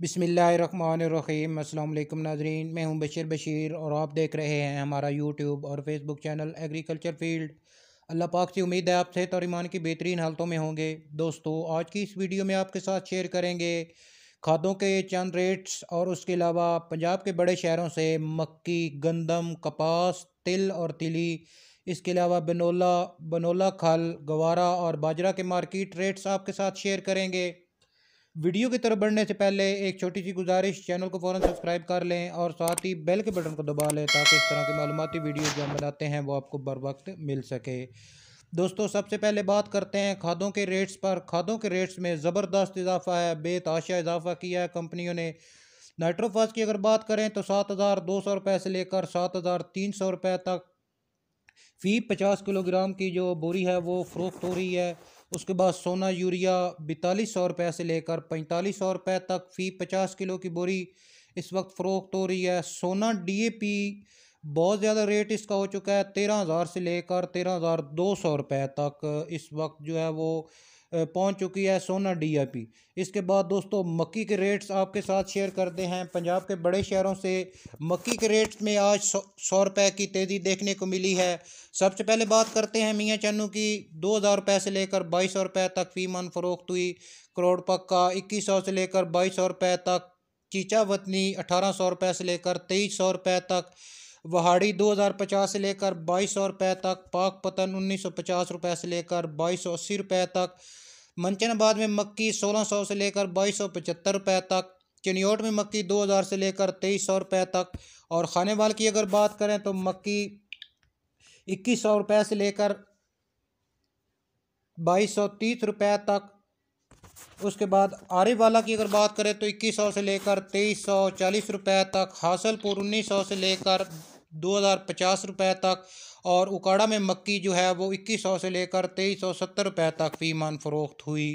बिसमीम अल्लाम नाजरीन मैं हूं बशीर बशीर और आप देख रहे हैं हमारा यूट्यूब और फेसबुक चैनल एग्रीकल्चर फील्ड अल्लाह पाक से उम्मीद है आप सेहत और ईमान की बेहतरीन हालतों में होंगे दोस्तों आज की इस वीडियो में आपके साथ शेयर करेंगे खादों के चंद रेट्स और उसके अलावा पंजाब के बड़े शहरों से मक्की गंदम कपास तिल और तिली इसके अलावा बनोला बनोला खल गवारा और बाजरा के मार्केट रेट्स आपके साथ शेयर करेंगे वीडियो की तरफ बढ़ने से पहले एक छोटी सी गुजारिश चैनल को फ़ौरन सब्सक्राइब कर लें और साथ ही बेल के बटन को दबा लें ताकि इस तरह की मालूमती वीडियो जो हम बनाते हैं वो आपको बर वक्त मिल सके दोस्तों सबसे पहले बात करते हैं खादों के रेट्स पर खादों के रेट्स में ज़बरदस्त इजाफा है बेताशा इजाफा किया है कंपनियों ने नाइट्रोफास की अगर बात करें तो सात हज़ार दो सौ रुपये से लेकर सात हज़ार तीन सौ रुपये तक फी पचास किलोग्राम की जो बोरी है वो फरोख्त हो रही है उसके बाद सोना यूरिया बैतालीस सौ रुपये से लेकर पैंतालीस सौ रुपये तक फ़ी पचास किलो की बोरी इस वक्त फ़रोख्त हो रही है सोना डी ए पी बहुत ज़्यादा रेट इसका हो चुका है तेरह हज़ार से लेकर तेरह हज़ार दो सौ रुपये तक इस वक्त जो है वो पहुंच चुकी है सोना डीआईपी इसके बाद दोस्तों मक्की के रेट्स आपके साथ शेयर करते हैं पंजाब के बड़े शहरों से मक्की के रेट्स में आज सौ सौ रुपये की तेज़ी देखने को मिली है सबसे पहले बात करते हैं मियाँ चन्नू की दो हज़ार रुपये से लेकर बाईस सौ रुपये तक फीमन फरोख्त हुई करोड़ पक्का इक्कीस सौ से लेकर बाईस सौ रुपये तक चीचा वतनी अठारह सौ रुपये से लेकर तेईस सौ रुपये तक वहाड़ी 2050 से लेकर बाईस सौ रुपये तक पाक पतन उन्नीस सौ पचास रुपये से लेकर बाईस सौ अस्सी रुपये तक मंचनबाद में मक्की 1600 से लेकर बाईस सौ रुपये तक चिनियोट में मक्की 2000 से लेकर तेईस सौ रुपये तक और खानेवाल की अगर बात करें तो मक्की इक्कीस सौ रुपये से लेकर बाईस सौ तीस रुपये तक उसके बाद आरेवाला की अगर बात करें तो इक्कीस सौ से लेकर तेईस सौ चालीस रुपये तक हासलपुर उन्नीस सौ से लेकर दो हज़ार पचास रुपये तक और उकाड़ा में मक्की जो है वो इक्कीस सौ से लेकर तेईस सौ सत्तर रुपए तक फीमान फ़रोख्त हुई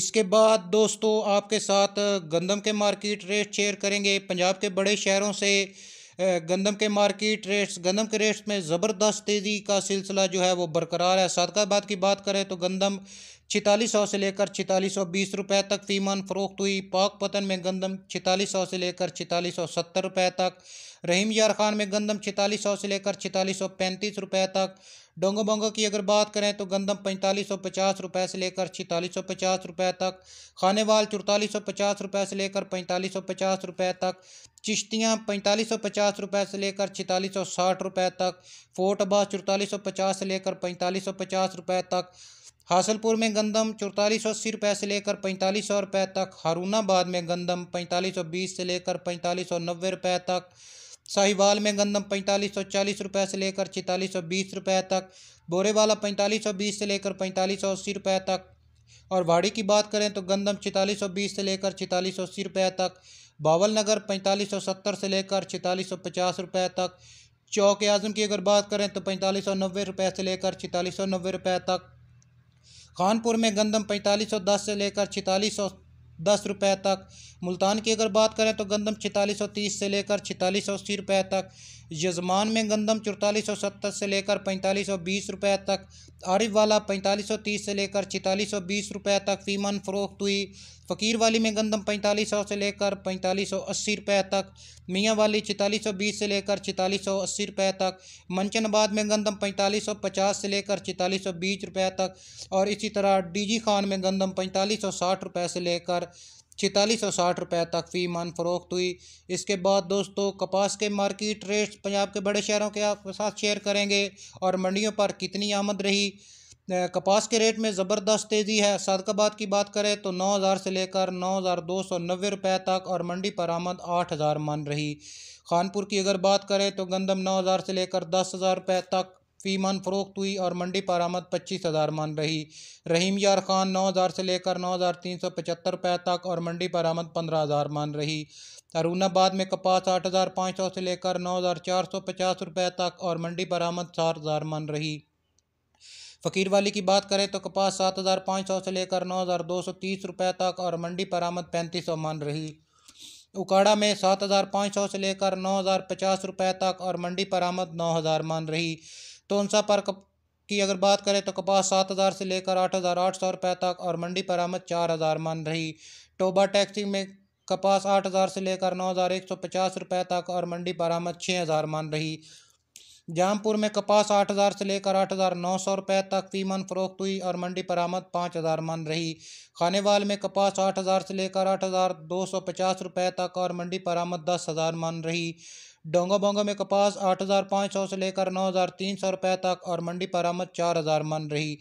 इसके बाद दोस्तों आपके साथ गंदम के मार्केट रेट शेयर करेंगे पंजाब के बड़े शहरों से गंदम के मार्केट रेट्स गंदम के रेट्स में ज़बरदस्त तेज़ी का सिलसिला जो है वो बरकरार है सदकाबाद की बात करें तो गंदम छितालीस सौ से लेकर छितालीस सौ बीस रुपये तक फीमान फ़रोख्त हुई पाक पतन में गंदम छितालीस सौ से लेकर छितालीस सौ सत्तर रुपये तक रहीम यार खान में गंदम छितालीस सौ से लेकर छितालीस सौ पैंतीस रुपये तक डोंगो बोंगो की अगर बात करें तो गंदम पैंतालीस सौ पचास रुपये से लेकर छतालीस सौ पचास रुपये तक वाल चौतालीस सौ पचास रुपये से लेकर पैंतालीस सौ पचास रुपये तक चिश्तियाँ पैंतालीस सौ पचास रुपये से लेकर छतालीस सौ साठ रुपये तक फोर्ट अब्बास चौतालीस सौ पचास से लेकर पैंतालीस सौ पचास रुपये तक हासलपुर में गंदम चौतालीस सौ अस्सी रुपये से लेकर पैंतालीस सौ रुपये तक हारूनाबाद में गंदम पैंतालीस सौ बीस से लेकर पैंतालीस सौ नब्बे रुपये तक साहिवाल में गंदम पैंतालीस सौ चालीस रुपये से लेकर छितालीस सौ बीस रुपये तक बोरेवाला पैंतालीस सौ बीस से लेकर पैंतालीस सौ अस्सी रुपये तक और वाड़ी की बात करें तो गंदम छितालीस सौ बीस से लेकर छितालीस सौ अस्सी रुपये तक बावल नगर पैंतालीस सौ सत्तर से लेकर छितालीस सौ पचास रुपये तक चौक आज़म की अगर बात करें तो पैंतालीस सौ नब्बे रुपये से लेकर छितालीस सौ नब्बे रुपये तक खानपुर में गंदम पैंतालीस सौ दस से लेकर छितालीस सौ दस रुपये तक मुल्तान की अगर बात करें तो गंदम छितालीस सौ तीस से लेकर छितालीस सौ अस्सी रुपये तक यजमान में गंदम चौतालीस सौ सत्तर से लेकर पैंतालीस सौ बीस रुपये तक आरिफ वाला पैंतालीस सौ तीस से लेकर छितालीस सौ बीस रुपये तक फीमन फरोख्त हुई फ़कीर वाली में गंदम पैंतालीस सौ से लेकर पैंतालीस सौ अस्सी रुपये तक मियाँ वाली छतालीस सौ बीस से लेकर छतालीस सौ अस्सी रुपये तक मंचनबाद में गंदम पैंतालीस सौ पचास से लेकर छतालीस सौ बीस रुपये तक और इसी तरह डी जी खान में गंदम पैंतालीस सौ साठ रुपये से लेकर छतालीस सौ साठ रुपये तक फी मन फरोख्त हुई इसके बाद दोस्तों कपास के मार्केट रेट्स पंजाब के बड़े शहरों के आपके साथ शेयर करेंगे और मंडियों पर कितनी आमद रही कपास के रेट में ज़बरदस्त तेज़ी है सदकाबाद की बात करें तो नौ हज़ार से लेकर नौ हज़ार दो सौ रुपये तक और मंडी पर आमद आठ हज़ार मन रही खानपुर की अगर बात करें तो गंदम नौ हज़ार से लेकर दस हज़ार रुपये तक फ़ी मन फ़रोख्त हुई और मंडी आमद पच्चीस हज़ार मन रही रहीम यार खान नौ हज़ार से लेकर नौ हज़ार तीन सौ पचहत्तर रुपये तक और मंडी परामद पंद्रह हज़ार मन रही अरुणाबाद में कपास आठ हज़ार पाँच सौ से लेकर नौ हज़ार चार सौ पचास रुपये तक और मंडी बरामद सात हज़ार मन रही फ़कीर वाली की बात करें तो कपास सात हज़ार पाँच सौ से लेकर नौ हज़ार दो सौ तीस रुपये तक और मंडी आमद पैंतीस सौ मन रही उकाड़ा में सात हज़ार पाँच सौ से लेकर नौ हज़ार पचास रुपये तक और मंडी आमद नौ हज़ार मन रही टोनसा तो पर कप की अगर बात करें तो कपास सात हज़ार से लेकर आठ हज़ार आठ सौ रुपये तक और मंडी पर आमद चार हज़ार मान रही टोबा टैक्सी में कपास आठ हज़ार से लेकर नौ हज़ार एक सौ पचास रुपये तक और मंडी पर आमद छः हज़ार मान रही जामपुर में कपास आठ हज़ार से लेकर आठ हज़ार नौ सौ रुपये तक फीमन फरोख्त हुई और मंडी आमद पाँच हज़ार मान रही खानेवाल में कपास आठ हज़ार से लेकर आठ हज़ार दो सौ पचास रुपये तक और मंडी पर आमद दस हज़ार मान रही डोंगा बोंगा में कपास आठ हज़ार पाँच सौ से लेकर नौ हज़ार तीन सौ रुपये तक और मंडी पर आमद चार हज़ार मन रही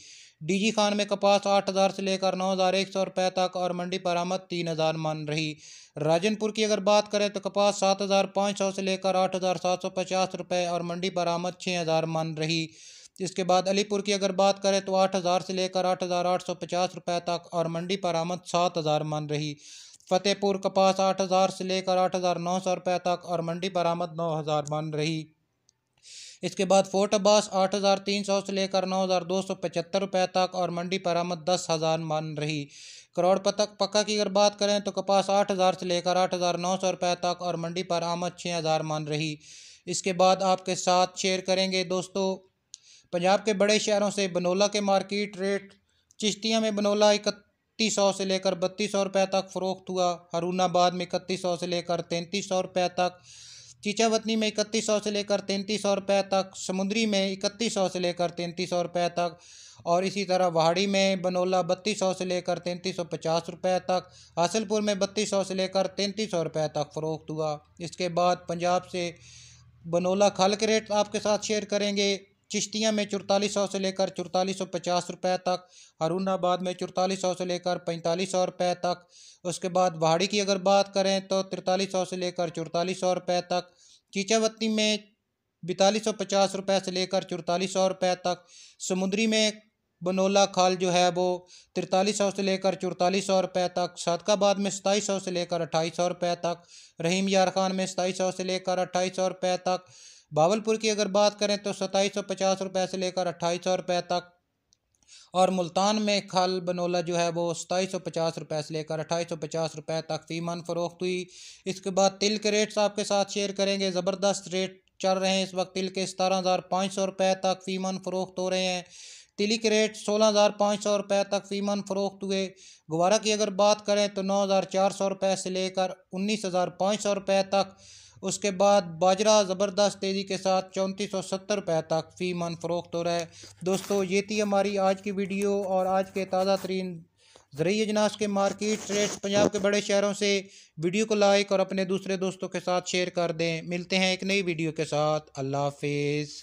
डीजी खान में कपास आठ हज़ार से लेकर नौ हज़ार एक सौ रुपये तक और मंडी पर आमद तीन हज़ार मन रही राजनपुर की अगर बात करें तो कपास सात हज़ार पाँच सौ से लेकर आठ हज़ार सात सौ पचास रुपये और मंडी पर आमद छः हज़ार मन रही इसके बाद अलीपुर की अगर बात करें तो आठ हज़ार से लेकर आठ हज़ार आठ सौ पचास रुपये तक और मंडी पर आमद सात हज़ार मन रही फतेहपुर कपास आठ हज़ार से लेकर आठ हज़ार नौ सौ रुपये तक और मंडी बरामद नौ हज़ार बन रही इसके बाद फोर्ट अब्बास आठ हज़ार तीन सौ से लेकर नौ हज़ार दो सौ पचहत्तर रुपये तक और मंडी बरामद दस हज़ार मान रही करोड़ पतक पक्का की अगर बात करें तो कपास आठ हज़ार से लेकर आठ हज़ार नौ सौ रुपये तक और मंडी पर आमद छः हज़ार मान रही इसके बाद आपके साथ शेयर करेंगे दोस्तों पंजाब के बड़े शहरों से बनोला के मार्केट रेट चिश्तियाँ में बनोला इकत इकतीस सौ से लेकर बत्तीस सौ रुपये तक फ़रोख्त हुआ हरूनाबाद में इकतीस सौ से लेकर तैंतीस सौ रुपये तक चीचावतनी में इकतीस सौ से लेकर तैंतीस सौ रुपये तक समुद्री में इकतीस सौ से लेकर तैंतीस सौ रुपये तक और इसी तरह वहाड़ी में बनोला बत्तीस सौ से लेकर तैंतीस सौ पचास रुपये तक हासिलपुर में बत्तीस सौ से लेकर तैंतीस सौ रुपये तक फ़रोख्त हुआ इसके बाद पंजाब से बनोला खल के रेट आपके साथ शेयर करेंगे चिश्तियाँ में चौतालीस सौ से लेकर चौतालीस सौ पचास रुपये तक हरूणाबाद में चौतालीस सौ से लेकर पैंतालीस सौ रुपये तक उसके बाद भाड़ी की अगर बात करें तो तिरतालीस सौ से लेकर चौतालीस सौ रुपये तक चीचावती में बैतालीस सौ पचास रुपये से लेकर चौतालीस सौ रुपये तक समुद्री में बनोला खाल जो है वो तिरतालीस सौ से लेकर चौतालीस सौ रुपये तक सदकाबाद में सताईस सौ से लेकर अट्ठाईस सौ रुपये तक रहीम यार खान में सताईस सौ से लेकर अट्ठाईस सौ रुपये तक बावलपुर की अगर बात करें तो सताईस सौ पचास रुपये से लेकर अट्ठाईस सौ रुपये तक और मुल्तान में खल बनोला जो है वो सताईस सौ पचास रुपये से लेकर अट्ठाईस सौ पचास रुपये तक फीमन फ़रोख्त हुई इसके बाद तिल के रेट्स आपके साथ शेयर करेंगे ज़बरदस्त रेट चल रहे हैं इस वक्त तिल के सतारह हज़ार पाँच सौ रुपये तक फीमन फ़रोख्त हो रहे हैं तिली के रेट सोलह हज़ार पाँच सौ रुपये तक फ़ीमान फ़रोख्त हुए गुवारा की अगर बात करें तो नौ हज़ार चार सौ रुपये से लेकर उन्नीस हज़ार पाँच सौ रुपये तक उसके बाद बाजरा ज़बरदस्त तेज़ी के साथ चौंतीस सौ सत्तर रुपये तक फ़ी मन फ़रोख्त हो रहा है दोस्तों ये थी हमारी आज की वीडियो और आज के ताज़ा तरीन ज़रिए जनास के मार्केट रेट पंजाब के बड़े शहरों से वीडियो को लाइक और अपने दूसरे दोस्तों के साथ शेयर कर दें मिलते हैं एक नई वीडियो के साथ अल्लाह हाफिज़